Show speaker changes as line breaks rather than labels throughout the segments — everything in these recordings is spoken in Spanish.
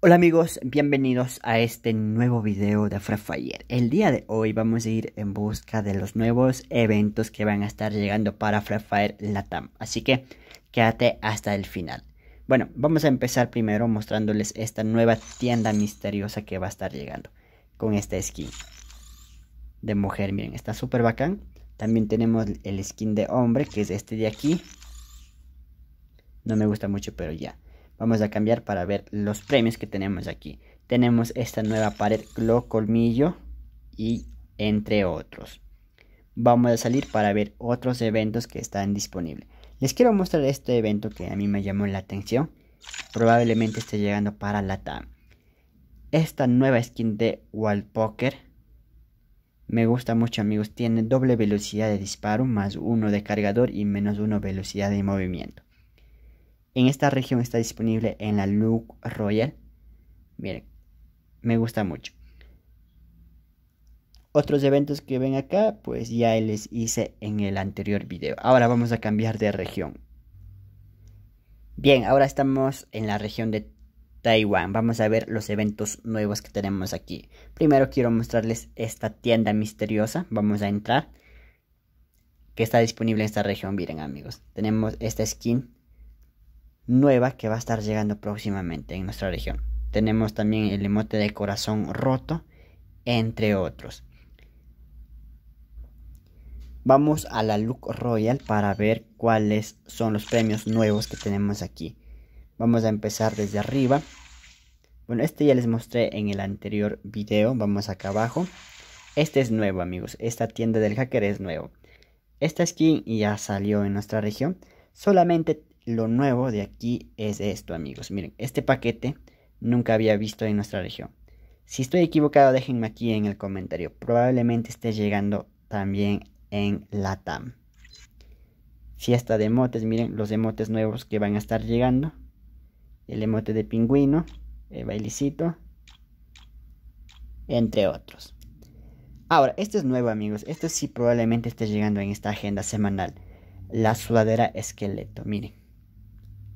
Hola amigos, bienvenidos a este nuevo video de Free Fire. El día de hoy vamos a ir en busca de los nuevos eventos que van a estar llegando para Free Fire Latam. Así que quédate hasta el final. Bueno, vamos a empezar primero mostrándoles esta nueva tienda misteriosa que va a estar llegando. Con esta skin de mujer, miren, está súper bacán. También tenemos el skin de hombre, que es este de aquí. No me gusta mucho, pero ya. Vamos a cambiar para ver los premios que tenemos aquí. Tenemos esta nueva pared Glow Colmillo y entre otros. Vamos a salir para ver otros eventos que están disponibles. Les quiero mostrar este evento que a mí me llamó la atención. Probablemente esté llegando para la TAM. Esta nueva skin de Wallpoker me gusta mucho amigos, tiene doble velocidad de disparo, más uno de cargador y menos uno velocidad de movimiento. En esta región está disponible en la Look Royal. Miren, me gusta mucho. Otros eventos que ven acá, pues ya les hice en el anterior video. Ahora vamos a cambiar de región. Bien, ahora estamos en la región de Taiwán. Vamos a ver los eventos nuevos que tenemos aquí. Primero quiero mostrarles esta tienda misteriosa. Vamos a entrar. Que está disponible en esta región. Miren amigos, tenemos esta skin nueva que va a estar llegando próximamente en nuestra región. Tenemos también el emote de corazón roto, entre otros. Vamos a la Look Royal para ver cuáles son los premios nuevos que tenemos aquí. Vamos a empezar desde arriba. Bueno, este ya les mostré en el anterior video. Vamos acá abajo. Este es nuevo, amigos. Esta tienda del hacker es nuevo. Esta skin ya salió en nuestra región. Solamente lo nuevo de aquí es esto, amigos. Miren, este paquete nunca había visto en nuestra región. Si estoy equivocado, déjenme aquí en el comentario. Probablemente esté llegando también en Latam. Fiesta de emotes, miren los emotes nuevos que van a estar llegando. El emote de pingüino, el bailicito. entre otros. Ahora, esto es nuevo amigos, esto sí probablemente esté llegando en esta agenda semanal. La sudadera esqueleto, miren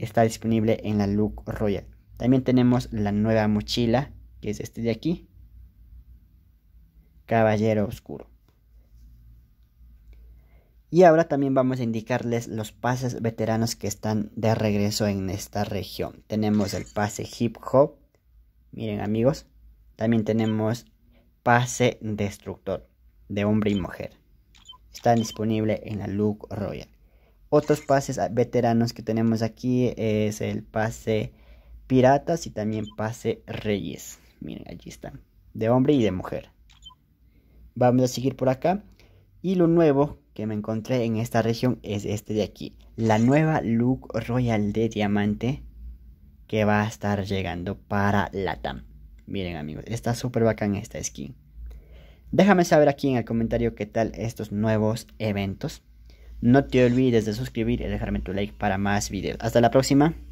está disponible en la Look Royal. También tenemos la nueva mochila, que es este de aquí. Caballero Oscuro. Y ahora también vamos a indicarles los pases veteranos que están de regreso en esta región. Tenemos el pase hip hop. Miren amigos. También tenemos pase destructor de hombre y mujer. Están disponible en la Look Royal. Otros pases veteranos que tenemos aquí es el pase piratas y también pase reyes. Miren, allí están. De hombre y de mujer. Vamos a seguir por acá. Y lo nuevo que me encontré en esta región es este de aquí. La nueva Look Royal de Diamante que va a estar llegando para Latam. Miren amigos, está súper bacán esta skin. Déjame saber aquí en el comentario qué tal estos nuevos eventos. No te olvides de suscribir y dejarme tu like para más videos. Hasta la próxima.